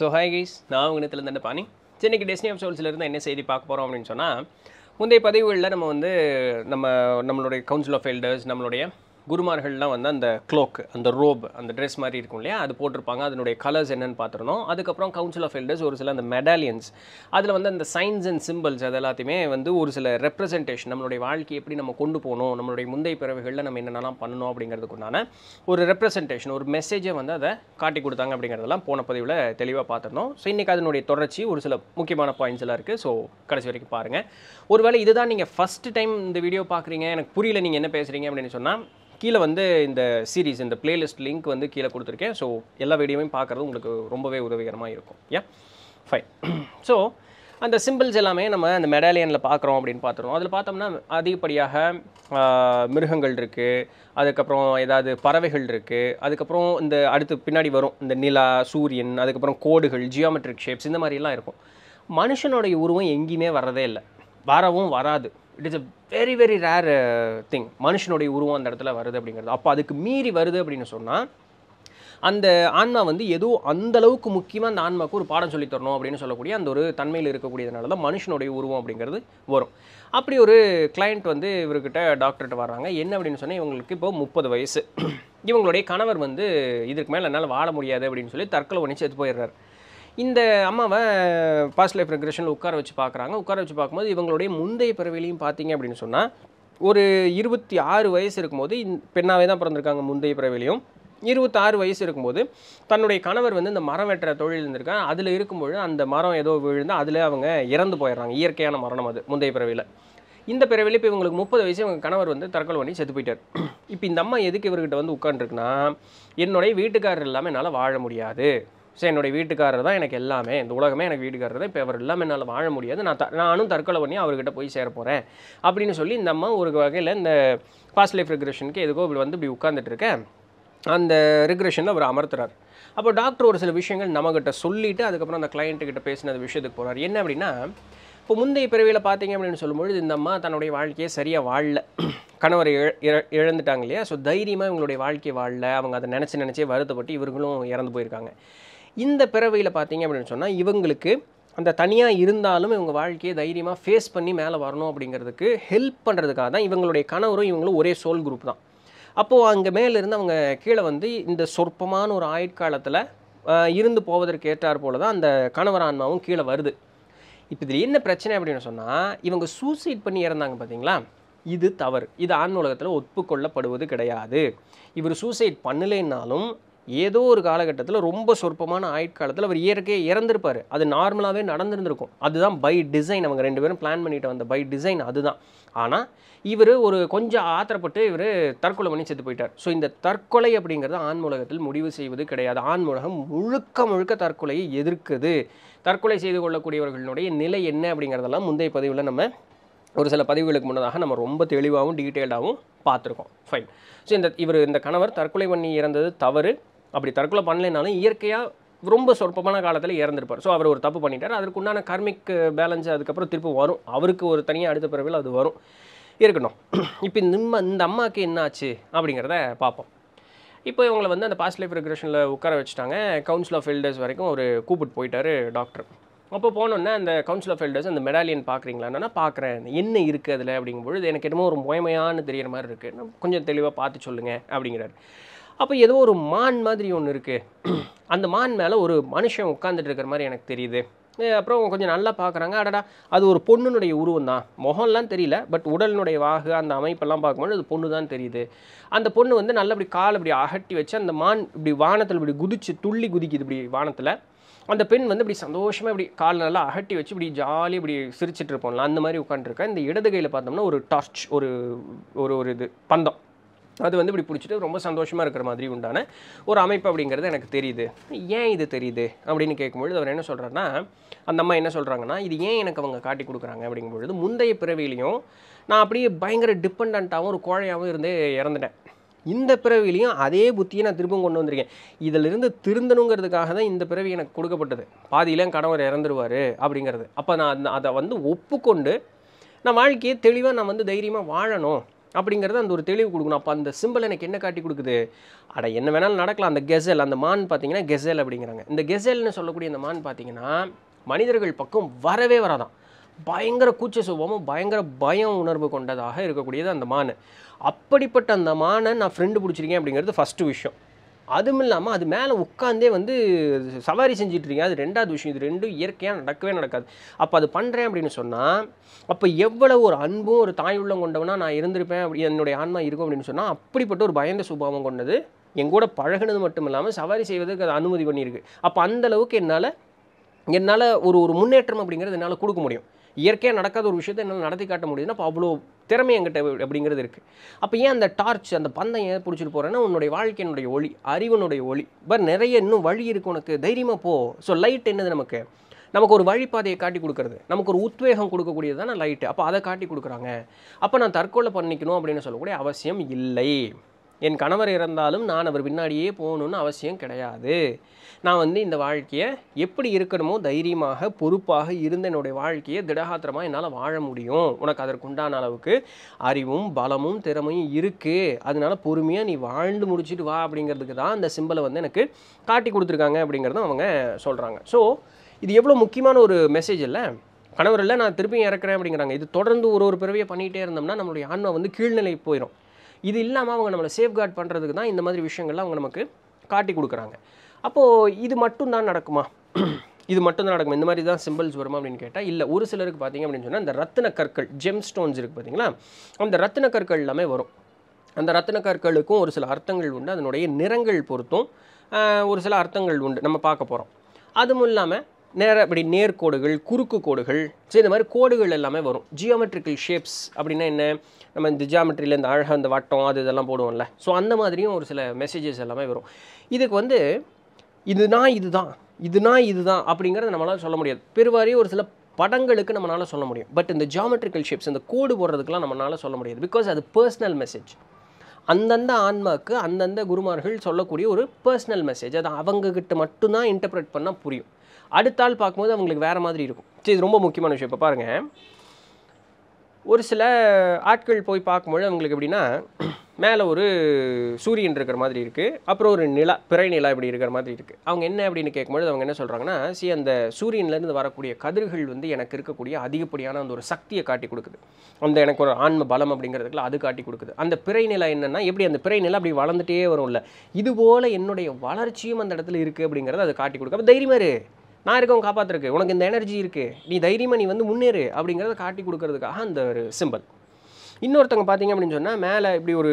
so hi guys நான் உங்கள் இதில் பாணி சென்னைக்கு டெஸ்னி ஆஃப் சோல்ஸ்லேருந்து என்ன செய்தி பார்க்க போகிறோம் அப்படின்னு சொன்னால் முந்தைய பதிவுகளில் நம்ம வந்து நம்ம நம்மளுடைய கவுன்சில் ஆஃப் எல்டர்ஸ் நம்மளுடைய குருமார்கள்லாம் வந்து அந்த க்ளோக் அந்த ரோப் அந்த ட்ரெஸ் மாதிரி இருக்கும் இல்லையா அது போட்டிருப்பாங்க அதனுடைய கலர்ஸ் என்னென்னு பார்த்துருந்தோம் அதுக்கப்புறம் கவுன்சில் ஆஃப் எல்டர்ஸ் ஒரு சில அந்த மெடாலியன்ஸ் அதில் வந்து அந்த சைன்ஸ் அண்ட் சிம்பிள்ஸ் அது எல்லாத்தையுமே வந்து ஒரு சில ரெப்ரஸன்டேஷன் நம்மளுடைய வாழ்க்கையை எப்படி நம்ம கொண்டு போகணும் நம்மளுடைய முந்தைய பிறவைகளில் நம்ம என்னென்னலாம் பண்ணணும் அப்படிங்கிறதுக்குண்டான ஒரு ரெப்ரஸன்டேஷன் ஒரு மெசேஜை வந்து அதை காட்டி கொடுத்தாங்க அப்படிங்கிறதெல்லாம் போன பதிவில் தெளிவாக பார்த்துருந்தோம் ஸோ இன்றைக்கி அதனுடைய தொடர்ச்சி ஒரு சில முக்கியமான பாயிண்ட்ஸ் எல்லாம் இருக்குது ஸோ கடைசி வரைக்கும் பாருங்கள் ஒருவேளை இதுதான் நீங்கள் ஃபஸ்ட்டு டைம் இந்த வீடியோ பார்க்குறீங்க எனக்கு புரியல நீங்கள் என்ன பேசுகிறீங்க அப்படின்னு சொன்னால் கீழே வந்து இந்த சீரீஸ் இந்த பிளேலிஸ்ட் லிங்க் வந்து கீழே கொடுத்துருக்கேன் ஸோ எல்லா வீடியோவையும் பார்க்குறது உங்களுக்கு ரொம்பவே உதவிகரமாக இருக்கும் யா ஃபைன் ஸோ அந்த சிம்பிள்ஸ் எல்லாமே நம்ம அந்த மெடாலியனில் பார்க்குறோம் அப்படின்னு பார்த்துருவோம் அதில் பார்த்தோம்னா அதிகப்படியாக மிருகங்கள் இருக்குது அதுக்கப்புறம் ஏதாவது பறவைகள் இருக்குது அதுக்கப்புறம் இந்த அடுத்து பின்னாடி வரும் இந்த நிலா சூரியன் அதுக்கப்புறம் கோடுகள் ஜியோமெட்ரிக் ஷேப்ஸ் இந்த மாதிரிலாம் இருக்கும் மனுஷனுடைய உருவம் எங்கேயுமே வர்றதே இல்லை வரவும் வராது it is a very very rare thing மனுஷனுடைய உருவம் அந்த இடத்துல வருது அப்படிங்கிறது அப்போ அதுக்கு மீறி வருது அப்படின்னு சொன்னால் அந்த ஆன்மா வந்து ஏதோ அந்த அளவுக்கு முக்கியமாக அந்த ஆன்மாவுக்கு ஒரு பாடம் சொல்லித்தரணும் தரணும் அப்படின்னு சொல்லக்கூடிய அந்த ஒரு தன்மையில் இருக்கக்கூடியதுனால தான் மனுஷனுடைய உருவம் அப்படிங்கிறது வரும் அப்படி ஒரு கிளைண்ட் வந்து இவர்கிட்ட டாக்டர்கிட்ட வர்றாங்க என்ன அப்படின்னு சொன்னால் இவங்களுக்கு இப்போ முப்பது வயசு இவங்களுடைய கணவர் வந்து இதுக்கு மேலே என்னால் வாழ முடியாது அப்படின்னு சொல்லி தற்கொலை பண்ணி செத்து போயிடுறாரு இந்த அம்மாவை பாஸ்ட் லைஃப் ரெக்ரெஷனில் உட்கார வச்சு பார்க்குறாங்க உட்கார வச்சு பார்க்கும்போது இவங்களுடைய முந்தைய பிறவிலையும் பார்த்தீங்க அப்படின்னு சொன்னால் ஒரு இருபத்தி ஆறு வயசு இருக்கும்போது பெண்ணாவே தான் பிறந்திருக்காங்க முந்தைய பிறவிலையும் இருபத்தாறு வயசு இருக்கும்போது தன்னுடைய கணவர் வந்து இந்த மரம் வெட்டுற தொழில் இருந்திருக்காங்க அதில் இருக்கும்போது அந்த மரம் ஏதோ விழுந்து அதில் அவங்க இறந்து போயிடுறாங்க இயற்கையான மரணம் அது முந்தைய பிறவியில் இந்த பிறவியில் இப்போ இவங்களுக்கு முப்பது வயசு இவங்க கணவர் வந்து தற்கொலை பண்ணி செத்து போயிட்டார் இப்போ இந்த அம்மா எதுக்கு இவர்கிட்ட வந்து உட்காந்துருக்குன்னா என்னுடைய வீட்டுக்காரர் இல்லாமல் என்னால் வாழ முடியாது என்னுடைய வீட்டுக்காரர் தான் எனக்கு எல்லாமே இந்த உலகமே எனக்கு வீட்டுக்காரர் தான் இப்போ அவர் இல்லாமல் என்னால் வாழ முடியாது நான் நானும் தற்கொலை பண்ணி அவர்கிட்ட போய் சேர போகிறேன் அப்படின்னு சொல்லி இந்த அம்மா ஒரு வகையில் இந்த பாஸ்ட் லைஃப் ரெக்ரெஷனுக்கு எதுக்கோ இப்படி வந்து இப்படி உட்காந்துட்டு இருக்கேன் அந்த ரெக்ரெஷனில் அவர் அமர்த்துறார் அப்போ டாக்டர் ஒரு சில விஷயங்கள் நம்மக்கிட்ட சொல்லிவிட்டு அதுக்கப்புறம் அந்த கிளைண்ட்டுக்கிட்ட பேசின விஷயத்துக்கு போகிறார் என்ன அப்படின்னா இப்போ முந்தைய பிறவியில் பார்த்தீங்க அப்படின்னு சொல்லும்பொழுது இந்த அம்மா தன்னுடைய வாழ்க்கையை சரியாக வாழல கணவரை இழந்துட்டாங்க இல்லையா ஸோ தைரியமாக இவங்களுடைய வாழ்க்கையை வாழல அவங்க அதை நினச்சி நினச்சே வருத்தப்பட்டு இவர்களும் இறந்து போயிருக்காங்க இந்த பிறவையில் பார்த்தீங்க அப்படின்னு சொன்னால் இவங்களுக்கு அந்த தனியாக இருந்தாலும் இவங்க வாழ்க்கையை தைரியமாக ஃபேஸ் பண்ணி மேலே வரணும் அப்படிங்கிறதுக்கு ஹெல்ப் பண்ணுறதுக்காக தான் இவங்களுடைய கணவரும் இவங்களும் ஒரே சோல் குரூப் தான் அப்போது அங்கே மேலேருந்து அவங்க கீழே வந்து இந்த சொற்பமான ஒரு ஆயுட்காலத்தில் இருந்து போவதற்கு ஏற்றார் போல தான் அந்த கணவர் ஆன்மாவும் கீழே வருது இப்போ இதில் என்ன பிரச்சனை அப்படின்னு சொன்னால் இவங்க சூசைட் பண்ணி இறந்தாங்க பார்த்தீங்களா இது தவறு இது ஆன்மூலகத்தில் உலகத்தில் ஒப்புக்கொள்ளப்படுவது கிடையாது இவர் சூசைட் பண்ணலைன்னாலும் ஏதோ ஒரு காலகட்டத்தில் ரொம்ப சொற்பமான ஆயுட்காலத்தில் அவர் இயற்கையை இறந்திருப்பார் அது நார்மலாகவே நடந்துருந்துருக்கும் அதுதான் பை டிசைன் அவங்க ரெண்டு பேரும் பிளான் பண்ணிட்டு வந்த பை டிசைன் அதுதான் ஆனால் இவர் ஒரு கொஞ்சம் ஆத்திரப்பட்டு இவர் தற்கொலை பண்ணி செத்து போயிட்டார் ஸோ இந்த தற்கொலை அப்படிங்கிறது ஆண்மூலகத்தில் முடிவு செய்வது கிடையாது ஆண்மூலகம் முழுக்க முழுக்க தற்கொலையை எதிர்க்குது தற்கொலை செய்து கொள்ளக்கூடியவர்களுடைய நிலை என்ன அப்படிங்கிறதெல்லாம் முந்தைய பதிவில் நம்ம ஒரு சில பதிவுகளுக்கு முன்னதாக நம்ம ரொம்ப தெளிவாகவும் டீட்டெயில்டாகவும் பார்த்துருக்கோம் ஃபைன் ஸோ இந்த இவர் இந்த கணவர் தற்கொலை பண்ணி இறந்தது தவறு அப்படி தற்கொலை பண்ணலைனாலும் இயற்கையாக ரொம்ப சொற்பமான காலத்தில் இறந்துருப்பார் ஸோ அவர் ஒரு தப்பு பண்ணிட்டார் அதற்குண்டான கார்மிக் பேலன்ஸ் அதுக்கப்புறம் திருப்பி வரும் அவருக்கு ஒரு தனியாக அடுத்த பிறவில் அது வரும் இருக்கணும் இப்போ இந்த இந்த அம்மாவுக்கு என்னாச்சு அப்படிங்கிறத பார்ப்போம் இப்போ இவங்களை வந்து அந்த பாஸ்ட் லைஃப் ரெக்ரேஷனில் உட்கார வச்சுட்டாங்க கவுன்சில் ஆஃப் ஃபீல்டர்ஸ் வரைக்கும் ஒரு கூப்பிட்டு போயிட்டார் டாக்டர் அப்போ போனோன்னே அந்த கவுன்சில் ஆஃப் ஃபீல்டர்ஸ் அந்த மெடாலியன் பார்க்குறீங்களான்னா பார்க்குறேன் என்ன இருக்குது அதில் அப்படிங்கும்பொழுது எனக்கு என்னமோ ஒரு முயமையானு தெரியிற மாதிரி இருக்குது கொஞ்சம் தெளிவாக பார்த்து சொல்லுங்கள் அப்படிங்கிறாரு அப்போ ஏதோ ஒரு மான் மாதிரி ஒன்று இருக்குது அந்த மான் மேலே ஒரு மனுஷன் உட்காந்துட்டு இருக்கிற மாதிரி எனக்கு தெரியுது அப்புறம் கொஞ்சம் நல்லா பார்க்குறாங்க அடடா அது ஒரு பொண்ணுனுடைய உருவம் தான் முகம்லாம் தெரியல பட் உடலினுடைய வாகு அந்த அமைப்பெல்லாம் பார்க்கும்போது அது பொண்ணு தான் தெரியுது அந்த பொண்ணு வந்து நல்லா கால் இப்படி அகட்டி வச்சு அந்த மான் இப்படி வானத்தில் இப்படி குதிச்சு துள்ளி குதிக்குது இப்படி வானத்தில் அந்த பெண் வந்து இப்படி சந்தோஷமாக இப்படி கால் நல்லா அகட்டி வச்சு இப்படி ஜாலியாக இப்படி சிரிச்சிட்டு இருப்போம்ல அந்த மாதிரி உட்காந்துருக்கேன் இந்த இடது கையில் பார்த்தோம்னா ஒரு டார்ச் ஒரு ஒரு ஒரு இது பந்தம் அது வந்து இப்படி பிடிச்சிட்டு ரொம்ப சந்தோஷமாக இருக்கிற மாதிரி உண்டான ஒரு அமைப்பு அப்படிங்கிறது எனக்கு தெரியுது ஏன் இது தெரியுது அப்படின்னு கேட்கும்பொழுது அவர் என்ன சொல்கிறாருன்னா அந்த அம்மா என்ன சொல்கிறாங்கன்னா இது ஏன் எனக்கு அவங்க காட்டி கொடுக்குறாங்க அப்படிங்கும்பொழுது முந்தைய பிறவிலையும் நான் அப்படியே பயங்கர டிபெண்ட்டாகவும் ஒரு கோழையாகவும் இருந்தே இறந்துட்டேன் இந்த பிறவிலையும் அதே புத்தியை நான் திரும்பவும் கொண்டு வந்திருக்கேன் இதிலிருந்து திருந்தணுங்கிறதுக்காக தான் இந்த பிறவி எனக்கு கொடுக்கப்பட்டது பாதியிலாம் கணவர் இறந்துருவார் அப்படிங்கிறது அப்போ நான் அதை வந்து ஒப்புக்கொண்டு நான் வாழ்க்கையை தெளிவாக நான் வந்து தைரியமாக வாழணும் அப்படிங்கிறது அந்த ஒரு தெளிவு கொடுக்கணும் அப்போ அந்த சிம்பிள் எனக்கு என்ன காட்டி கொடுக்குது அட என்ன வேணாலும் நடக்கலாம் அந்த கெசல் அந்த மான் பார்த்தீங்கன்னா கெசல் அப்படிங்கிறாங்க இந்த கெசல்னு சொல்லக்கூடிய அந்த மான் பார்த்தீங்கன்னா மனிதர்கள் பக்கம் வரவே வராதான் பயங்கர கூச்ச சுபமும் பயங்கர பயம் உணர்வு கொண்டதாக இருக்கக்கூடியது அந்த மான் அப்படிப்பட்ட அந்த மானை நான் ஃப்ரெண்டு பிடிச்சிருக்கேன் அப்படிங்கிறது ஃபஸ்ட்டு விஷயம் அதுவும் இல்லாமல் அது மேலே உட்காந்தே வந்து சவாரி செஞ்சிட்ருக்கீங்க அது ரெண்டாவது விஷயம் இது ரெண்டும் இயற்கையாக நடக்கவே நடக்காது அப்போ அது பண்ணுறேன் அப்படின்னு சொன்னால் அப்போ எவ்வளோ ஒரு அன்பும் ஒரு தாய் உள்ளம் கொண்டவனா நான் இருந்திருப்பேன் அப்படி என்னுடைய ஆன்மா இருக்கும் அப்படின்னு சொன்னால் அப்படிப்பட்ட ஒரு பயந்த சுபாவம் கொண்டது என் கூட பழகினது மட்டும் இல்லாமல் சவாரி செய்வதற்கு அது அனுமதி பண்ணியிருக்கு அப்போ அந்தளவுக்கு என்னால் என்னால் ஒரு ஒரு முன்னேற்றம் அப்படிங்கிறது என்னால் கொடுக்க முடியும் இயற்கையாக நடக்காத ஒரு விஷயத்தை என்னால் நடத்தி காட்ட முடியுதுன்னா அப்போ அவ்வளோ திறமை என்கிட்ட அப்படிங்கிறது இருக்குது அப்போ ஏன் அந்த டார்ச் அந்த பந்தம் ஏன் பிடிச்சிட்டு போகிறேன்னா உன்னுடைய வாழ்க்கையினுடைய ஒளி அறிவனுடைய ஒளி பட் நிறைய இன்னும் வழி இருக்குது உனக்கு தைரியமாக போ ஸோ லைட் என்னது நமக்கு நமக்கு ஒரு வழிபாதையை காட்டி கொடுக்குறது நமக்கு ஒரு உத்வேகம் கொடுக்கக்கூடியது தான் லைட்டு அப்போ அதை காட்டி கொடுக்குறாங்க அப்போ நான் தற்கொலை பண்ணிக்கணும் அப்படின்னு சொல்லக்கூடிய அவசியம் இல்லை என் கணவர் இறந்தாலும் நான் அவர் பின்னாடியே போகணுன்னு அவசியம் கிடையாது நான் வந்து இந்த வாழ்க்கையை எப்படி இருக்கணுமோ தைரியமாக பொறுப்பாக இருந்த என்னுடைய வாழ்க்கையை திடகாத்திரமாக என்னால் வாழ முடியும் உனக்கு அதற்குண்டான அளவுக்கு அறிவும் பலமும் திறமையும் இருக்குது அதனால பொறுமையாக நீ வாழ்ந்து முடிச்சுட்டு வா அப்படிங்கிறதுக்கு தான் அந்த சிம்பிளை வந்து எனக்கு காட்டி கொடுத்துருக்காங்க அப்படிங்கிறதும் அவங்க சொல்கிறாங்க ஸோ இது எவ்வளோ முக்கியமான ஒரு மெசேஜ் இல்லை கணவர் இல்லை நான் திருப்பியும் இறக்குறேன் அப்படிங்கிறாங்க இது தொடர்ந்து ஒரு ஒரு பிறவியை பண்ணிகிட்டே இருந்தோம்னா நம்மளுடைய ஆன்மா வந்து கீழ்நிலை போயிடும் இது இல்லாமல் அவங்க நம்மளை சேஃப்கார்ட் பண்ணுறதுக்கு தான் இந்த மாதிரி விஷயங்கள்லாம் அவங்க நமக்கு காட்டி கொடுக்குறாங்க அப்போது இது மட்டும் தான் நடக்குமா இது மட்டும் தான் நடக்கும் இந்த மாதிரி தான் சிம்பிள்ஸ் வருமா அப்படின்னு கேட்டால் இல்லை ஒரு சிலருக்கு பார்த்தீங்க அப்படின்னு சொன்னால் இந்த ரத்தின கற்கள் ஜெம் ஸ்டோன்ஸ் இருக்குது பார்த்தீங்களா அந்த ரத்தின கற்கள் எல்லாமே வரும் அந்த ரத்தின கற்களுக்கும் ஒரு சில அர்த்தங்கள் உண்டு அதனுடைய நிறங்கள் பொறுத்தும் ஒரு சில அர்த்தங்கள் உண்டு நம்ம பார்க்க போகிறோம் அதுவும் இல்லாமல் நேர அப்படி நேர்கோடுகள் குறுக்கு கோடுகள் ஸோ இந்த மாதிரி கோடுகள் எல்லாமே வரும் ஜியோமெட்ரிக்கல் ஷேப்ஸ் அப்படின்னா என்ன நம்ம இந்த ஜியாமெட்ரியில் இந்த அழகாக இந்த வட்டம் அது இதெல்லாம் போடுவோம்ல ஸோ அந்த மாதிரியும் ஒரு சில மெசேஜஸ் எல்லாமே வரும் இதுக்கு வந்து இதுனா இதுதான் இதுனா இதுதான் அப்படிங்கிறத நம்மளால் சொல்ல முடியாது பெருவாரியும் ஒரு சில படங்களுக்கு நம்மளால் சொல்ல முடியும் பட் இந்த ஜியாமெட்ரிக்கல் ஷேப்ஸ் இந்த கோடு போடுறதுக்கெலாம் நம்மளால் சொல்ல முடியாது பிகாஸ் அது பர்சனல் மெசேஜ் அந்தந்த ஆன்மாவுக்கு அந்தந்த குருமார்கள் சொல்லக்கூடிய ஒரு பர்சனல் மெசேஜ் அது அவங்கக்கிட்ட மட்டும்தான் இன்டர்பிரட் பண்ணால் புரியும் அடுத்த ஆள் பார்க்கும்போது அவங்களுக்கு வேறு மாதிரி இருக்கும் சரி இது ரொம்ப முக்கியமான விஷயம் இப்போ பாருங்கள் ஒரு சில ஆட்கள் போய் பார்க்கும்போது அவங்களுக்கு எப்படின்னா மேலே ஒரு சூரியன் இருக்கிற மாதிரி இருக்குது அப்புறம் ஒரு நிலா பிறை நிலா இப்படி இருக்கிற மாதிரி இருக்குது அவங்க என்ன அப்படின்னு கேட்கும்போது அவங்க என்ன சொல்கிறாங்கன்னா சி அந்த சூரியன்லேருந்து வரக்கூடிய கதிர்கள் வந்து எனக்கு இருக்கக்கூடிய அதிகப்படியான அந்த ஒரு சக்தியை காட்டி கொடுக்குது அந்த எனக்கு ஒரு ஆன்ம பலம் அப்படிங்கிறதுக்குள்ள அது காட்டி கொடுக்குது அந்த பிறை நிலா என்னென்னா எப்படி அந்த பிறை நிலை அப்படி வளர்ந்துட்டே வரும்ல இதுபோல் என்னுடைய வளர்ச்சியும் அந்த இடத்துல இருக்குது அப்படிங்கிறத அது காட்டி கொடுக்கும் அப்போ தைரியமாக நான் இருக்கவங்க காப்பாற்றுருக்கு உனக்கு இந்த எனர்ஜி இருக்குது நீ தைரியமாக நீ வந்து முன்னேறு அப்படிங்கிறத காட்டி கொடுக்கறதுக்காக அந்த ஒரு சிம்பிள் இன்னொருத்தவங்க பார்த்தீங்க அப்படின்னு சொன்னால் மேலே இப்படி ஒரு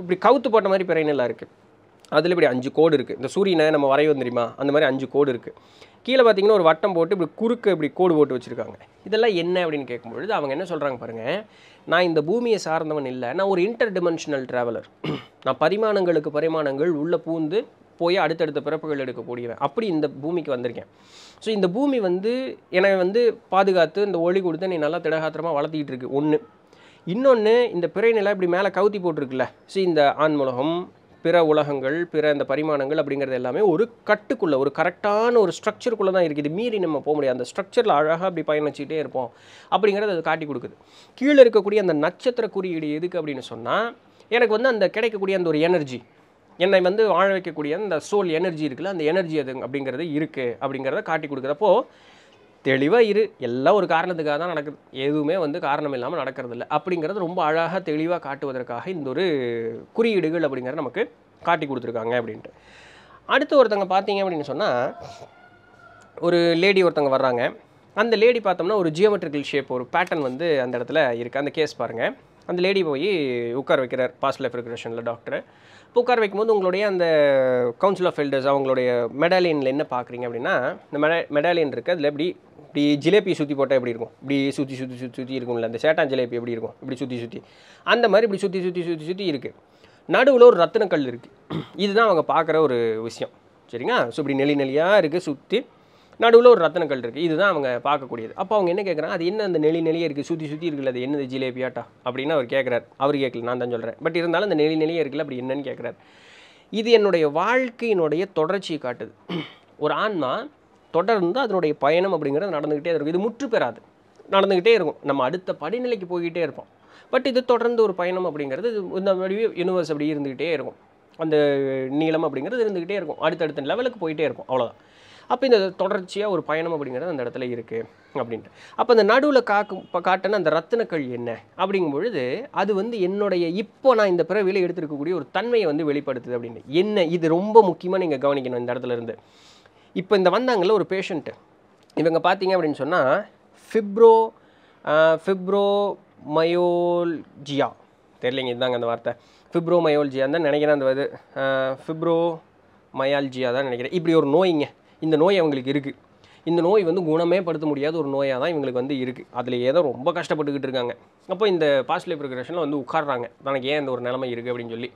இப்படி கவுத்து போட்ட மாதிரி பிறைனெல்லாம் இருக்குது அதில் இப்படி அஞ்சு கோடு இருக்குது இந்த சூரியனை நம்ம வரைய தெரியுமா அந்த மாதிரி அஞ்சு கோடு இருக்குது கீழே பார்த்தீங்கன்னா ஒரு வட்டம் போட்டு இப்படி குறுக்கு இப்படி கோடு போட்டு வச்சுருக்காங்க இதெல்லாம் என்ன அப்படின்னு கேட்கும்பொழுது அவங்க என்ன சொல்கிறாங்க பாருங்கள் நான் இந்த பூமியை சார்ந்தவன் இல்லை நான் ஒரு இன்டர் டிமென்ஷனல் ட்ராவலர் நான் பரிமாணங்களுக்கு பரிமாணங்கள் உள்ளே பூந்து போய் அடுத்தடுத்த பிறப்புகள் எடுக்கக்கூடியவன் அப்படி இந்த பூமிக்கு வந்திருக்கேன் ஸோ இந்த பூமி வந்து என்னை வந்து பாதுகாத்து இந்த ஒளி கொடுத்து நீ நல்லா திடகாத்திரமாக வளர்த்திக்கிட்டு இருக்கு ஒன்று இன்னொன்று இந்த பிறை நிலை இப்படி மேலே கவுத்தி போட்டிருக்குல்ல ஸோ இந்த ஆண்முலகம் பிற உலகங்கள் பிற இந்த பரிமாணங்கள் அப்படிங்கிறது எல்லாமே ஒரு கட்டுக்குள்ளே ஒரு கரெக்டான ஒரு ஸ்ட்ரக்சருக்குள்ளே தான் இருக்குது மீறி நம்ம போக முடியாது அந்த ஸ்ட்ரக்சரில் அழகாக அப்படி பயணிச்சுட்டே இருப்போம் அப்படிங்கிறது அது காட்டி கொடுக்குது கீழே இருக்கக்கூடிய அந்த நட்சத்திர குறியீடு எதுக்கு அப்படின்னு சொன்னால் எனக்கு வந்து அந்த கிடைக்கக்கூடிய அந்த ஒரு எனர்ஜி என்னை வந்து வாழ வைக்கக்கூடிய அந்த சோல் எனர்ஜி இருக்குல்ல அந்த எனர்ஜி அது அப்படிங்கிறது இருக்குது அப்படிங்கிறத காட்டி கொடுக்குறப்போ தெளிவாக இரு எல்லாம் ஒரு காரணத்துக்காக தான் நடக்குது எதுவுமே வந்து காரணம் இல்லாமல் நடக்கிறது இல்லை அப்படிங்கிறது ரொம்ப அழகாக தெளிவாக காட்டுவதற்காக இந்த ஒரு குறியீடுகள் அப்படிங்கிறத நமக்கு காட்டி கொடுத்துருக்காங்க அப்படின்ட்டு அடுத்து ஒருத்தங்க பார்த்தீங்க அப்படின்னு சொன்னால் ஒரு லேடி ஒருத்தங்க வர்றாங்க அந்த லேடி பார்த்தோம்னா ஒரு ஜியோமெட்ரிக்கல் ஷேப் ஒரு பேட்டர்ன் வந்து அந்த இடத்துல இருக்குது அந்த கேஸ் பாருங்கள் அந்த லேடி போய் உட்கார வைக்கிறார் பாஸ்ட் லைஃப் ரெக்ரேஷனில் டாக்டர் உட்கார வைக்கும்போது உங்களுடைய அந்த கவுன்சில் ஆஃப் எல்டர்ஸ் அவங்களுடைய மெடாலியனில் என்ன பார்க்குறீங்க அப்படின்னா இந்த மெட மெடாலியன் இருக்குது அதில் எப்படி இப்படி ஜிலேபி சுற்றி போட்டால் எப்படி இருக்கும் இப்படி சுற்றி சுற்றி சுற்றி சுற்றி இருக்கும்ல அந்த சேட்டான் ஜிலேபி எப்படி இருக்கும் இப்படி சுற்றி சுற்றி அந்த மாதிரி இப்படி சுற்றி சுற்றி சுற்றி சுற்றி இருக்குது நடுவில் ஒரு ரத்தினக்கல் இருக்குது இதுதான் அவங்க பார்க்குற ஒரு விஷயம் சரிங்களா ஸோ இப்படி நெளி நெளியாக இருக்குது சுற்றி நடுவில் ஒரு ரத்தனக்கல் இருக்குது இதுதான் அவங்க பார்க்கக்கூடியது அப்போ அவங்க என்ன கேட்குறாங்க அது என்ன அந்த நெளி நெளியே இருக்குது சுற்றி சுற்றி இருக்குல்ல அது என்னது ஜிலேபியாட்டா அப்படின்னு அவர் கேட்குறாரு அவர் கேட்கல நான் தான் சொல்கிறேன் பட் இருந்தாலும் அந்த நெளி நெளியே இருக்குல்ல அப்படி என்னன்னு கேட்குறாரு இது என்னுடைய வாழ்க்கையினுடைய தொடர்ச்சியை காட்டுது ஒரு ஆன்மா தொடர்ந்து அதனுடைய பயணம் அப்படிங்கிறது நடந்துக்கிட்டே இருக்கும் இது முற்று பெறாது நடந்துக்கிட்டே இருக்கும் நம்ம அடுத்த படிநிலைக்கு போய்கிட்டே இருப்போம் பட் இது தொடர்ந்து ஒரு பயணம் அப்படிங்கிறது இந்த யூனிவர்ஸ் அப்படி இருந்துக்கிட்டே இருக்கும் அந்த நீளம் அப்படிங்கிறது இருந்துக்கிட்டே இருக்கும் அடுத்தடுத்த லெவலுக்கு போயிட்டே இருக்கும் அவ்வளோதான் அப்போ இந்த தொடர்ச்சியாக ஒரு பயணம் அப்படிங்கிறது அந்த இடத்துல இருக்குது அப்படின்ட்டு அப்போ அந்த நடுவில் காக்கும் இப்போ காட்டின அந்த ரத்தினக்கள் என்ன அப்படிங்கும் பொழுது அது வந்து என்னுடைய இப்போ நான் இந்த பிறவியில் எடுத்துருக்கக்கூடிய ஒரு தன்மையை வந்து வெளிப்படுத்துது அப்படின்னு என்ன இது ரொம்ப முக்கியமாக நீங்கள் கவனிக்கணும் இந்த இடத்துல இருந்து இப்போ இந்த வந்தாங்கள்ல ஒரு பேஷண்ட்டு இவங்க பார்த்தீங்க அப்படின்னு சொன்னால் ஃபிப்ரோ ஃபிப்ரோ மயோல்ஜியா தெரியலைங்க இதுதாங்க அந்த வார்த்தை ஃபிப்ரோ மயோல்ஜியா தான் நினைக்கிறேன் அந்த இது ஃபிப்ரோ மயால்ஜியா தான் நினைக்கிறேன் இப்படி ஒரு நோய்ங்க இந்த நோய் அவங்களுக்கு இருக்குது இந்த நோய் வந்து குணமே படுத்த முடியாத ஒரு நோயாக தான் இவங்களுக்கு வந்து இருக்குது அதில் ஏதோ ரொம்ப கஷ்டப்பட்டுக்கிட்டு இருக்காங்க அப்போ இந்த பாஸ்ட் ப்ரிகரேஷனில் வந்து உட்காடுறாங்க தனக்கு ஏன் இந்த ஒரு நிலைமை இருக்குது அப்படின்னு சொல்லி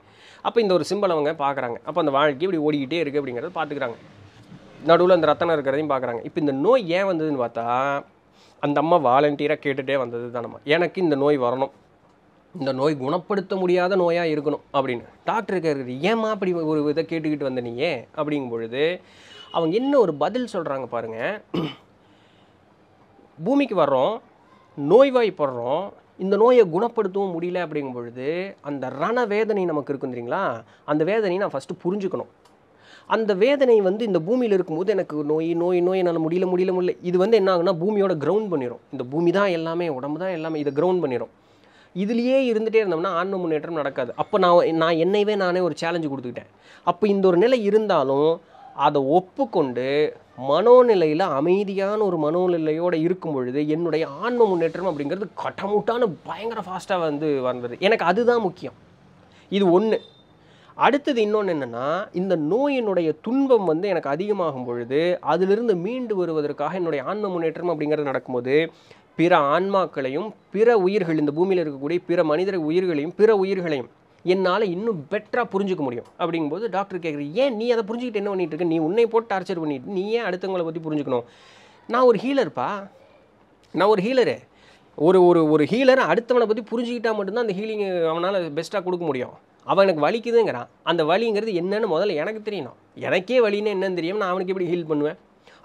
அப்போ இந்த ஒரு சிம்பிள் அவங்க பார்க்குறாங்க அப்போ அந்த வாழ்க்கை இப்படி ஓடிக்கிட்டே இருக்குது அப்படிங்கிறத பார்த்துக்கிறாங்க நடுவில் அந்த ரத்தனம் இருக்கிறதையும் பார்க்குறாங்க இப்போ இந்த நோய் ஏன் வந்ததுன்னு பார்த்தா அந்த அம்மா வாலண்டியராக கேட்டுகிட்டே வந்தது தானம்மா எனக்கு இந்த நோய் வரணும் இந்த நோய் குணப்படுத்த முடியாத நோயாக இருக்கணும் அப்படின்னு டாக்டர் இருக்கிறது ஏமா அப்படி ஒரு இதை கேட்டுக்கிட்டு வந்த நீ அப்படிங்கும் பொழுது அவங்க என்ன ஒரு பதில் சொல்கிறாங்க பாருங்கள் பூமிக்கு வர்றோம் நோய்வாய்ப்படுறோம் இந்த நோயை குணப்படுத்தவும் முடியல அப்படிங்கும் பொழுது அந்த ரண வேதனை நமக்கு இருக்கும் தெரியுங்களா அந்த வேதனையை நான் ஃபஸ்ட்டு புரிஞ்சுக்கணும் அந்த வேதனை வந்து இந்த பூமியில் இருக்கும்போது எனக்கு நோய் நோய் நோய் என்னால் முடியல முடியல முடியல இது வந்து என்ன ஆகுனா பூமியோட கிரவுண்ட் பண்ணிடும் இந்த பூமி தான் எல்லாமே உடம்பு தான் எல்லாமே இதை கிரவுண்ட் பண்ணிடும் இதுலேயே இருந்துகிட்டே இருந்தோம்னா ஆன்ம முன்னேற்றம் நடக்காது அப்போ நான் நான் என்னையவே நானே ஒரு சேலஞ்சு கொடுத்துக்கிட்டேன் அப்போ இந்த ஒரு நிலை இருந்தாலும் அதை ஒப்புக்கொண்டு மனோநிலையில் அமைதியான ஒரு மனோநிலையோடு இருக்கும் பொழுது என்னுடைய ஆன்ம முன்னேற்றம் அப்படிங்கிறது கட்டமுட்டான பயங்கர ஃபாஸ்ட்டாக வந்து வந்தது எனக்கு அதுதான் முக்கியம் இது ஒன்று அடுத்தது இன்னொன்று என்னென்னா இந்த நோயினுடைய துன்பம் வந்து எனக்கு அதிகமாகும் பொழுது அதிலிருந்து மீண்டு வருவதற்காக என்னுடைய ஆன்ம முன்னேற்றம் அப்படிங்கிறது நடக்கும்போது பிற ஆன்மாக்களையும் பிற உயிர்கள் இந்த பூமியில் இருக்கக்கூடிய பிற மனிதர் உயிர்களையும் பிற உயிர்களையும் என்னால் இன்னும் பெட்டராக புரிஞ்சிக்க முடியும் அப்படிங்கும்போது டாக்டர் கேட்குறது ஏன் நீ அதை புரிஞ்சுக்கிட்டு என்ன பண்ணிகிட்டு இருக்க நீ உன்னை போட்டு டார்ச்சர் பண்ணிட்டு நீ ஏன் அடுத்தவங்களை பற்றி புரிஞ்சுக்கணும் நான் ஒரு ஹீலர்ப்பா நான் ஒரு ஹீலரு ஒரு ஒரு ஒரு ஹீலர் அடுத்தவனை பற்றி புரிஞ்சுக்கிட்டால் மட்டும்தான் அந்த ஹீலிங் அவனால் பெஸ்ட்டாக கொடுக்க முடியும் அவன் எனக்கு வலிக்குதுங்கிறான் அந்த வலிங்கிறது என்னென்னு முதல்ல எனக்கு தெரியணும் எனக்கே வலின்னு என்னன்னு தெரியும் நான் அவனுக்கு எப்படி ஹீல் பண்ணுவேன்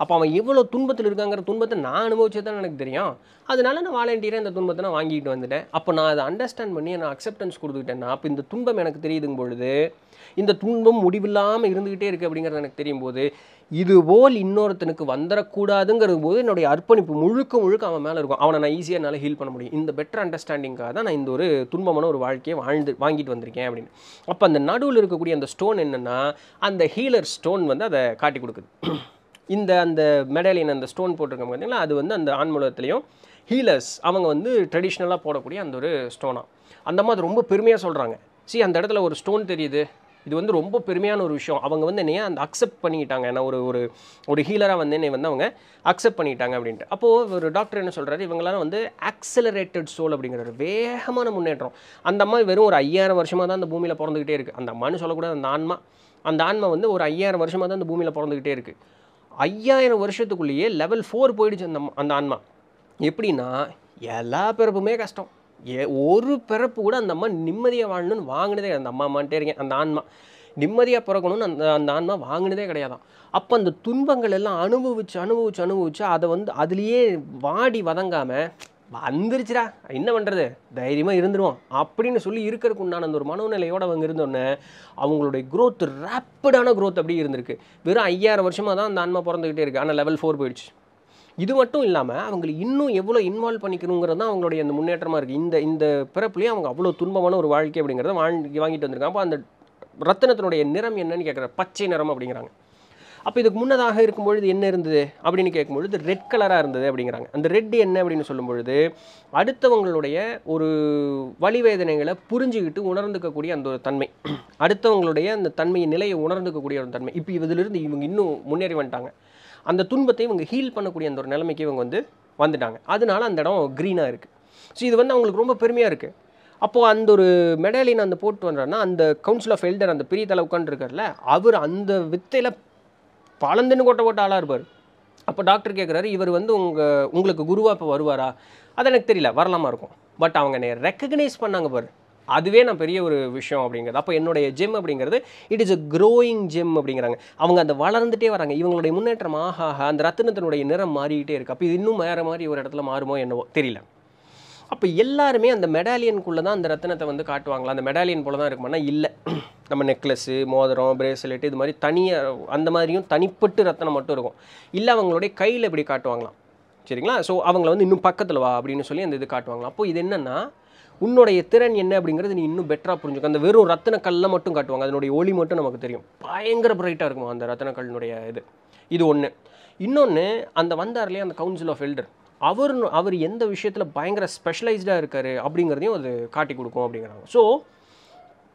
அப்போ அவன் எவ்வளோ துன்பத்தில் இருக்காங்கிற துன்பத்தை நான் அனுபவிச்சது தான் எனக்கு தெரியும் அதனால நான் வாலண்டியராக இந்த துன்பத்தை நான் வாங்கிட்டு வந்துட்டேன் அப்போ நான் அதை அண்டர்ஸ்டாண்ட் பண்ணி நான் அக்செப்டன்ஸ் கொடுத்துக்கிட்டேன்னா அப்போ இந்த துன்பம் எனக்கு தெரியுதுங்க பொழுது இந்த துன்பம் முடிவில்லாமல் இருந்துக்கிட்டே இருக்குது அப்படிங்கிறது எனக்கு தெரியும் போது இதுபோல் இன்னொருத்தனுக்கு வந்துடக்கூடாதுங்கிற போது என்னுடைய அர்ப்பணிப்பு முழுக்க முழுக்க அவன் மேலே இருக்கும் அவனை நான் ஈஸியாக என்னால் ஹீல் பண்ண முடியும் இந்த பெட்டர் அண்டர்ஸ்டாண்டிங்காக தான் நான் இந்த ஒரு துன்பமான ஒரு வாழ்க்கையை வாழ்ந்து வாங்கிட்டு வந்திருக்கேன் அப்படின்னு அப்போ அந்த நடுவில் இருக்கக்கூடிய அந்த ஸ்டோன் என்னென்னா அந்த ஹீலர் ஸ்டோன் வந்து அதை காட்டி கொடுக்குது இந்த அந்த மெடலின் அந்த ஸ்டோன் போட்டிருக்கோம் பார்த்தீங்கன்னா அது வந்து அந்த ஆண்மூலத்துலேயும் ஹீலர்ஸ் அவங்க வந்து ட்ரெடிஷ்னலாக போடக்கூடிய அந்த ஒரு ஸ்டோனாக அந்த மாதிரி ரொம்ப பெருமையாக சொல்கிறாங்க சி அந்த இடத்துல ஒரு ஸ்டோன் தெரியுது இது வந்து ரொம்ப பெருமையான ஒரு விஷயம் அவங்க வந்து என்னையே அந்த அக்செப்ட் பண்ணிக்கிட்டாங்க என்ன ஒரு ஒரு ஒரு ஹீலராக வந்து என்னை வந்து அவங்க அக்செப்ட் பண்ணிட்டாங்க அப்படின்ட்டு அப்போது ஒரு டாக்டர் என்ன சொல்கிறாரு இவங்களாம் வந்து ஆக்சலரேட்டட் சோல் அப்படிங்கிற ஒரு வேகமான முன்னேற்றம் அந்த அம்மா வெறும் ஒரு ஐயாயிரம் வருஷமாக தான் அந்த பூமியில் பிறந்துக்கிட்டே இருக்குது அந்த அம்மானு சொல்லக்கூடாது அந்த ஆன்மா அந்த ஆன்மா வந்து ஒரு ஐயாயிரம் வருஷமாக தான் அந்த பூமியில் பிறந்துக்கிட்டே இருக்குது ஐயாயிரம் வருஷத்துக்குள்ளேயே லெவல் ஃபோர் போயிடுச்சு அந்த அந்த ஆன்மா எப்படின்னா எல்லா பிறப்புமே கஷ்டம் ஏ ஒரு பிறப்பு கூட அந்த அம்மா நிம்மதியாக வாழணும்னு வாங்கினதே அந்த அம்மா அம்மான்ட்டே இருக்கேன் அந்த ஆன்மா நிம்மதியாக பிறக்கணும்னு அந்த அந்த ஆன்மா வாங்கினதே கிடையாதான் அப்போ அந்த துன்பங்கள் எல்லாம் அனுபவிச்சு அனுபவிச்சு அனுபவிச்சு அதை வந்து அதுலேயே வாடி வதங்காமல் வந்துருச்சுடா என்ன பண்ணுறது தைரியமாக இருந்துருவோம் அப்படின்னு சொல்லி இருக்கிறதுக்கு உண்டான அந்த ஒரு மனநிலையோடு அவங்க இருந்தோடனே அவங்களுடைய க்ரோத் ரேப்பிடான க்ரோத் அப்படியே இருந்திருக்கு வெறும் ஐயாயிரம் வருஷமாக தான் அந்த ஆன்மா பிறந்துக்கிட்டே இருக்குது ஆனால் லெவல் ஃபோர் போயிடுச்சு இது மட்டும் இல்லாமல் அவங்களுக்கு இன்னும் எவ்வளோ இன்வால்வ் பண்ணிக்கணுங்கிறது தான் அவங்களுடைய அந்த முன்னேற்றமாக இருக்குது இந்த இந்த பிறப்புலேயும் அவங்க அவ்வளோ துன்பமான ஒரு வாழ்க்கை அப்படிங்கிறத வாங்கி வாங்கிட்டு வந்திருக்காங்க அப்போ அந்த ரத்தனத்தினுடைய நிறம் என்னன்னு கேட்குற பச்சை நிறம் அப்படிங்கிறாங்க அப்போ இதுக்கு முன்னதாக இருக்கும் பொழுது என்ன இருந்தது அப்படின்னு கேட்கும்பொழுது ரெட் கலராக இருந்தது அப்படிங்கிறாங்க அந்த ரெட் என்ன அப்படின்னு சொல்லும்பொழுது அடுத்தவங்களுடைய ஒரு வழிவேதனைகளை புரிஞ்சுக்கிட்டு உணர்ந்துக்கக்கூடிய அந்த ஒரு தன்மை அடுத்தவங்களுடைய அந்த தன்மையின் நிலையை உணர்ந்துக்கக்கூடிய ஒரு தன்மை இப்போ இதிலிருந்து இவங்க இன்னும் முன்னேறி வந்துட்டாங்க அந்த துன்பத்தை இவங்க ஹீல் பண்ணக்கூடிய அந்த ஒரு நிலைமைக்கு இவங்க வந்து வந்துட்டாங்க அதனால அந்த இடம் க்ரீனாக இருக்குது ஸோ இது வந்து அவங்களுக்கு ரொம்ப பெருமையாக இருக்குது அப்போது அந்த ஒரு மெடலின் அந்த போட்டு வந்தோன்னா அந்த கவுன்சில் ஆஃப் எல்டர் அந்த பெரிய தலை உட்காந்துருக்கார்ல அவர் அந்த வித்தையில் பாலந்தன்னு கொட்ட போட்ட ஆளாக இருப்பார் அப்போ டாக்டர் கேட்குறாரு இவர் வந்து உங்கள் உங்களுக்கு குருவாக இப்போ வருவாரா அது எனக்கு தெரியல வரலாமா இருக்கும் பட் அவங்க என்னை ரெக்கக்னைஸ் பண்ணாங்க பாரு அதுவே நான் பெரிய ஒரு விஷயம் அப்படிங்கிறது அப்போ என்னுடைய ஜிம் அப்படிங்கிறது it is a growing gym அப்படிங்கிறாங்க அவங்க அந்த வளர்ந்துட்டே வராங்க இவங்களுடைய முன்னேற்றம் ஆக அந்த ரத்தினத்தினுடைய நிறம் மாறிக்கிட்டே இருக்குது அப்போ இது இன்னும் வேறு மாதிரி ஒரு இடத்துல மாறுமோ என்னவோ தெரியல அப்போ எல்லாருமே அந்த மெடாலியனுக்குள்ளே தான் அந்த ரத்தினத்தை வந்து காட்டுவாங்களா அந்த மெடாலியன் போல தான் இருக்குமானா இல்லை நம்ம நெக்லஸ்ஸு மோதிரம் பிரேஸ்லெட்டு இது மாதிரி தனியாக அந்த மாதிரியும் தனிப்பட்டு ரத்தனம் மட்டும் இருக்கும் இல்லை அவங்களுடைய கையில் இப்படி காட்டுவாங்களாம் சரிங்களா ஸோ அவங்கள வந்து இன்னும் பக்கத்தில் வா அப்படின்னு சொல்லி அந்த இது காட்டுவாங்களாம் அப்போது இது என்னென்னா உன்னுடைய திறன் என்ன அப்படிங்கிறது நீ இன்னும் பெட்டராக புரிஞ்சுக்கும் அந்த வெறும் ரத்தன கல்லை மட்டும் காட்டுவாங்க அதனுடைய ஒளி மட்டும் நமக்கு தெரியும் பயங்கர பிரைட்டாக இருக்கும் அந்த ரத்தன கல்லினுடைய இது இது ஒன்று இன்னொன்று அந்த வந்தார்லேயே அந்த கவுன்சில் ஆஃப் எல்டர் அவர் அவர் எந்த விஷயத்தில் பயங்கர ஸ்பெஷலைஸ்டாக இருக்கார் அப்படிங்கிறதையும் அது காட்டி கொடுக்கும் அப்படிங்கிறாங்க ஸோ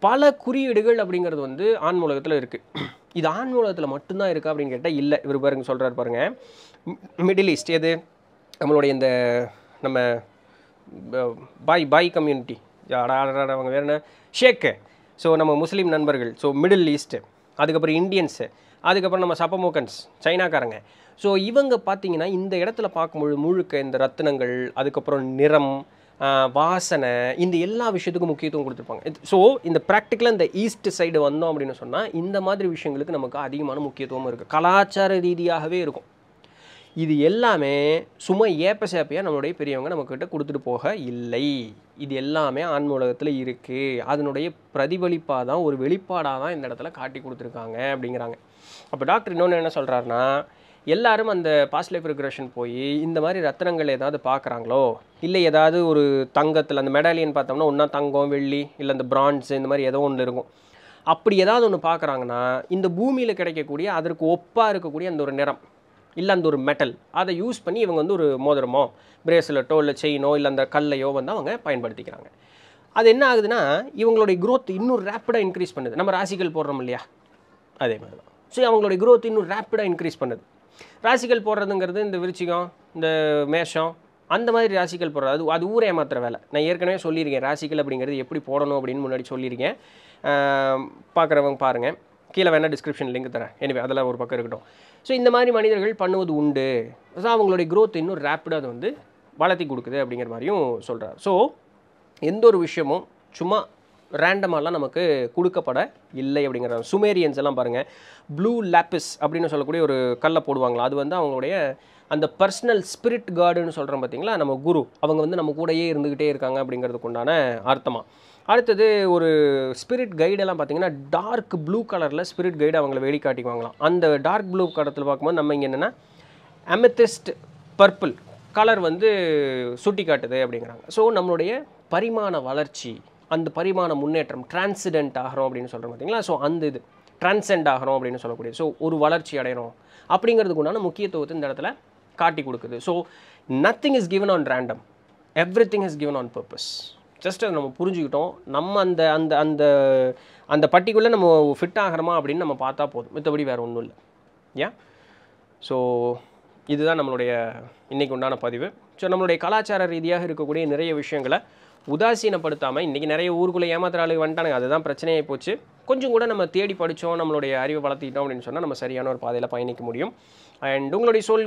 பல குறியீடுகள் அப்படிங்கிறது வந்து ஆன்மூலகத்தில் இருக்குது இது ஆன்மூலகத்தில் மட்டும்தான் இருக்கா அப்படின்னு கேட்டால் இல்லை இவர் பாருங்க சொல்கிறார் பாருங்கள் மிடில் ஈஸ்ட் எது நம்மளுடைய இந்த நம்ம பாய் பாய் கம்யூனிட்டி அவங்க வேற என்ன ஷேக்கு ஸோ நம்ம முஸ்லீம் நண்பர்கள் ஸோ மிடில் ஈஸ்ட்டு அதுக்கப்புறம் இந்தியன்ஸு அதுக்கப்புறம் நம்ம சப்பமோக்கன்ஸ் சைனாக்காரங்க ஸோ இவங்க பார்த்தீங்கன்னா இந்த இடத்துல பார்க்கும்பொழுது முழுக்க இந்த ரத்தினங்கள் அதுக்கப்புறம் நிறம் வாசனை இந்த எல்லா விஷயத்துக்கும் முக்கியத்துவம் கொடுத்துருப்பாங்க ஸோ இந்த ப்ராக்டிக்கலாக இந்த ஈஸ்ட் சைடு வந்தோம் அப்படின்னு சொன்னால் இந்த மாதிரி விஷயங்களுக்கு நமக்கு அதிகமான முக்கியத்துவம் இருக்குது கலாச்சார ரீதியாகவே இருக்கும் இது எல்லாமே சும்மா ஏப்ப சேப்பையாக நம்மளுடைய பெரியவங்க நம்மக்கிட்ட கொடுத்துட்டு போக இல்லை இது எல்லாமே ஆன்ம உலகத்தில் இருக்குது அதனுடைய பிரதிபலிப்பாக தான் ஒரு வெளிப்பாடாக தான் இந்த இடத்துல காட்டி கொடுத்துருக்காங்க அப்படிங்கிறாங்க அப்போ டாக்டர் இன்னொன்று என்ன சொல்கிறாருன்னா எல்லாரும் அந்த பாஸ்ட் லைஃப் ரிக்ரெஷன் போய் இந்த மாதிரி ரத்தனங்கள் ஏதாவது பார்க்குறாங்களோ இல்லை ஏதாவது ஒரு தங்கத்தில் அந்த மெடாலியன் பார்த்தோம்னா ஒன்றா தங்கம் வெள்ளி இல்லை அந்த பிரான்ஸ் இந்த மாதிரி ஏதோ ஒன்று இருக்கும் அப்படி ஏதாவது ஒன்று பார்க்குறாங்கன்னா இந்த பூமியில் கிடைக்கக்கூடிய அதற்கு ஒப்பாக இருக்கக்கூடிய அந்த ஒரு நிறம் இல்லை அந்த ஒரு மெட்டல் அதை யூஸ் பண்ணி இவங்க வந்து ஒரு மோதிரமோ பிரேஸ்லெட்டோ இல்லை செயினோ இல்லை அந்த கல்லையோ வந்து அவங்க பயன்படுத்திக்கிறாங்க அது என்ன ஆகுதுன்னா இவங்களுடைய க்ரோத் இன்னும் ரேப்பிடாக இன்க்ரீஸ் பண்ணுது நம்ம ராசிகள் போடுறோம் இல்லையா அதே மாதிரி தான் ஸோ அவங்களுடைய க்ரோத் இன்னும் ரேப்பிடாக இன்க்ரீஸ் பண்ணுது ராசிகள் போடுறதுங்கிறது இந்த விருச்சிகம் இந்த மேஷம் அந்த மாதிரி ராசிகள் போடுறது அது ஊரே மாத்திர வேலை நான் ஏற்கனவே சொல்லியிருக்கேன் ராசிகள் அப்படிங்கிறது எப்படி போடணும் அப்படின்னு முன்னாடி சொல்லியிருக்கேன் பார்க்குறவங்க பாருங்கள் கீழே வேணால் டிஸ்கிரிப்ஷன் லிங்க் தரேன் எனவே அதெல்லாம் ஒரு பக்கம் இருக்கட்டும் ஸோ இந்த மாதிரி மனிதர்கள் பண்ணுவது உண்டு ஸோ அவங்களுடைய க்ரோத் இன்னும் ரேப்பிடாக அது வந்து வளர்த்தி கொடுக்குது அப்படிங்கிற மாதிரியும் சொல்கிறார் ஸோ எந்த ஒரு விஷயமும் சும்மா ரேண்டமாலாம் நமக்கு கொடுக்கப்பட இல்லை அப்படிங்கிற சுமேரியன்ஸ் எல்லாம் பாருங்கள் ப்ளூ லேப்பிஸ் அப்படின்னு சொல்லக்கூடிய ஒரு கல்லை போடுவாங்களா அது வந்து அவங்களுடைய அந்த பர்சனல் ஸ்பிரிட் கார்டுன்னு சொல்கிறோம் பார்த்தீங்களா நம்ம குரு அவங்க வந்து நம்ம கூடயே இருந்துக்கிட்டே இருக்காங்க அப்படிங்கிறதுக்கு உண்டான அர்த்தமாக அடுத்தது ஒரு ஸ்பிரிட் கைடெல்லாம் பார்த்தீங்கன்னா டார்க் ப்ளூ கலரில் ஸ்பிரிட் கைடு அவங்கள வாங்கலாம் அந்த டார்க் ப்ளூ கலரத்தில் பார்க்கும்போது நம்ம இங்கே என்னென்னா அமெத்திஸ்ட் பர்பிள் கலர் வந்து சுட்டி காட்டுது அப்படிங்கிறாங்க ஸோ நம்மளுடைய பரிமாண வளர்ச்சி அந்த பரிமாண முன்னேற்றம் டிரான்சிடென்ட் ஆகிறோம் அப்படின்னு சொல்கிறோம் பார்த்திங்களா ஸோ அந்த இது டிரான்சென்ட் ஆகிறோம் அப்படின்னு சொல்லக்கூடிய ஸோ ஒரு வளர்ச்சி அடையணும் அப்படிங்கிறதுக்கு உண்டான முக்கியத்துவத்தை இந்த இடத்துல காட்டி கொடுக்குது so nothing is given on random everything is given on purpose just அதை நம்ம புரிஞ்சுக்கிட்டோம் நம்ம அந்த அந்த அந்த அந்த பட்டிக்குள்ளே நம்ம ஃபிட் ஆகிறோமா அப்படின்னு நம்ம பார்த்தா போதும் மற்றபடி வேறு ஒன்றும் இல்லை ஏன் ஸோ இதுதான் நம்மளுடைய இன்றைக்கு உண்டான பதிவு ஸோ நம்மளுடைய கலாச்சார ரீதியாக இருக்கக்கூடிய நிறைய விஷயங்களை உதாசீனப்படுத்தாமல் இன்றைக்கி நிறைய ஊருக்குள்ளே ஏமாத்துற ஆளுக்கு வந்துட்டானுங்க அதுதான் பிரச்சனையாக போச்சு கொஞ்சம் கூட நம்ம தேடி படித்தோம் நம்மளுடைய அறிவை வளர்த்திட்டோம் அப்படின்னு சொன்னால் நம்ம சரியான ஒரு பாதையில் பயணிக்க முடியும் அண்ட் உங்களுடைய சோல்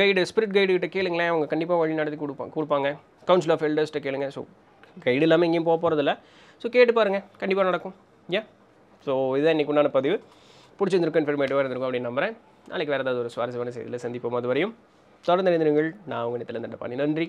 கைடு ஸ்பிரிட் கைடு கிட்ட கேளுங்களேன் அவங்க கண்டிப்பாக வழி நடத்தி கொடுப்பாங்க கொடுப்பாங்க கவுன்சில் ஆஃப் எல்டர்ஸ்ட்டை கேளுங்க ஸோ கைடு இல்லாமல் எங்கேயும் போக போகிறதில்ல ஸோ கேட்டு பாருங்கள் கண்டிப்பாக நடக்கும் ஏன் ஸோ இதுதான் இன்றைக்கி உண்டான பதிவு பிடிச்சிருந்துருக்கும் இன்ஃபர்மேட்டிவாக இருந்திருக்கும் அப்படின்னு நம்புகிறேன் நாளைக்கு வேறு ஏதாவது ஒரு சுவாரஸ்யமான செய்தியில் சந்திப்போம் அது வரையும் தொடர்ந்து இணைந்திருங்கள் நான் உங்கள் பண்ணி நன்றி